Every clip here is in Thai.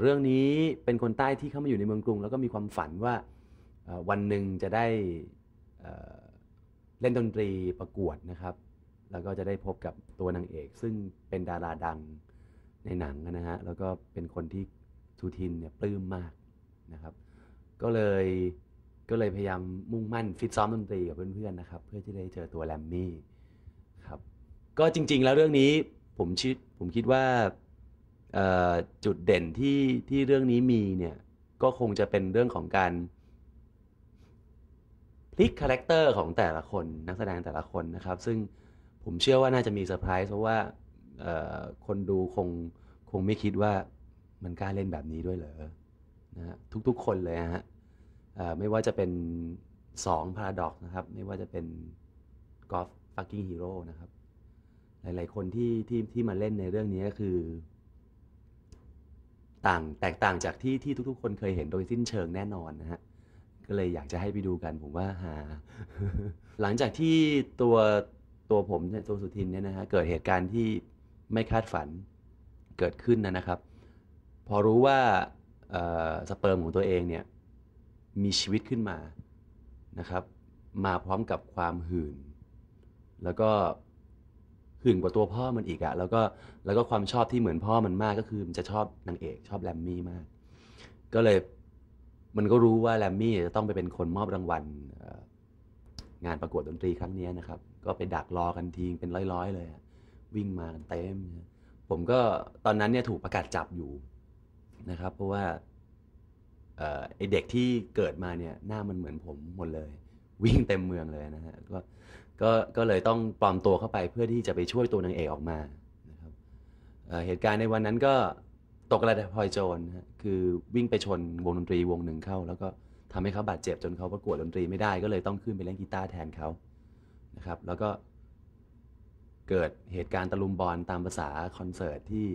เรื่องนี้เป็นคนใต้ที่เข้ามาอยู่ในเมืองกรุง แล้วก็มีความฝันว่าวันหนึ่งจะได้เล่นดนตรีประกวดนะครับ แล้วก็จะได้พบกับตัวนางเอกซึ่งเป็นดาราดังในหนังนะฮะแล้วก็เป็นคนที่ทูทินเนี่ยปลื้มมากนะครับ ก็เลยก็เลยพยายามมุ่งมั่นฟิตซ้อมดนตรีกับเพื่อนๆนะครับ เพื่อที่ได้เจอตัวแลมมี่ครับก็จริงๆแล้วเรื่องนี้ ผมชิดผมคิดว่าจุดเด่นที่ที่เรื่องนี้มีเนี่ยก็คงจะเป็นเรื่องของการพลิกคาแรคเตอร์ของแต่ละคนนักแสดงแต่ละคนนะครับซึ่งผมเชื่อว่าน่าจะมีเซอร์ไพรส์เพราะว่าคนดูคงคงไม่คิดว่ามันกล้าเล่นแบบนี้ด้วยเหรอนะทุกๆคนเลยฮะไม่ว่าจะเป็น2พาราดอกนะครับ ไม่ว่าจะเป็นกอล์ฟฟักกิ้งฮีโร่นะครับหลายๆคนที่ที่ที่มาเล่นในเรื่องนี้ก็คือ่างแตกต่างจากที่ที่ทุกๆ คนเคยเห็นโดยสิ้นเชิงแน่นอนนะฮะ ก็เลยอยากจะให้ไปดูกันผมว่า หา หลังจากที่ตัวตัวผมเนี่ยตัวสุทินเนี่ยนะฮะเกิดเหตุการณ์ที่ไม่คาดฝันเกิดขึ้นนะครับ พอรู้ว่าสเปิร์มของตัวเองเนี่ยมีชีวิตขึ้นมานะครับ มาพร้อมกับความหื่น แล้วก็หึงนกว่าตัวพ่อมันอีกอะแล้วก็แล้วก็ความชอบที่เหมือนพ่อมันมากก็คือมันจะชอบนางเอกชอบแรมมี่มากก็เลยมันก็รู้ว่าแรมมี่จะต้องไปเป็นคนมอบรางวัล งานประกวดดนตรีครั้งนี้นะครับ ก็ไปดักรอกันทีเป็นร้อยๆเลย วิ่งมากันเต็มผมก็ตอนนั้นเนี่ยถูกประกาศจับอยู่นะครับเพราะว่าไอเด็กที่เกิดมาเนี่ยหน้ามันเหมือนผมหมดเลยวิ่งเต็มเมืองเลยนะฮะก็ก็ก็เลยต้องปลอมตัวเข้าไปเพื่อที่จะไปช่วยตัวนางเอกออกมานะครับเเหตุการณ์ในวันนั้นก็ตกกระดาษพลอยโจรนะฮะคือวิ่งไปชนวงดนตรีวงหนึ่งเข้า แล้วก็ทำให้เขาบาดเจ็บจนเขาประกวดดนตรีไม่ได้ก็เลยต้องขึ้นไปเล่นกีตาร์แทนเขานะครับ แล้วก็เกิดเหตุการณ์ตะลุมบอลตามภาษาคอนเสิร์ตที่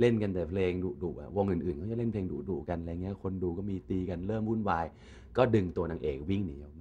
เล่นกันแต่เพลงดุดุวงอื่นๆ เขาจะเล่นเพลงดุดุกันอะไรเงี้ยคนดูก็มีตีกันเริ่มวุ่นวาย ก็ดึงตัวนางเอกวิ่งหนีออก